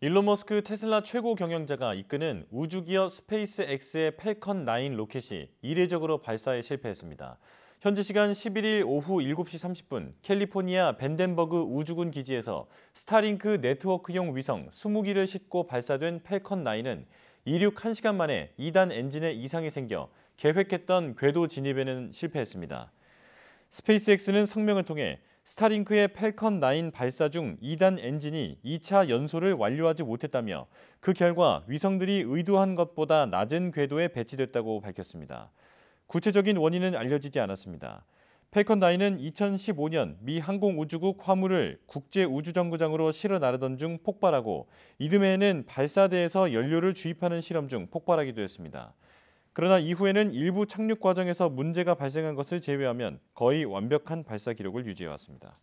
일론 머스크 테슬라 최고 경영자가 이끄는 우주기업 스페이스X의 펠컨 9 로켓이 이례적으로 발사에 실패했습니다. 현지 시간 11일 오후 7시 30분 캘리포니아 벤덴버그 우주군 기지에서 스타링크 네트워크용 위성 20기를 싣고 발사된 펠컨 9은 이륙 1시간 만에 2단 엔진에 이상이 생겨 계획했던 궤도 진입에는 실패했습니다. 스페이스X는 성명을 통해 스타링크의 펠컨 9 발사 중 2단 엔진이 2차 연소를 완료하지 못했다며 그 결과 위성들이 의도한 것보다 낮은 궤도에 배치됐다고 밝혔습니다. 구체적인 원인은 알려지지 않았습니다. 펠컨 9은 2015년 미 항공우주국 화물을 국제우주정거장으로 실어 나르던 중 폭발하고 이듬해에는 발사대에서 연료를 주입하는 실험 중 폭발하기도 했습니다. 그러나 이후에는 일부 착륙 과정에서 문제가 발생한 것을 제외하면 거의 완벽한 발사 기록을 유지해 왔습니다.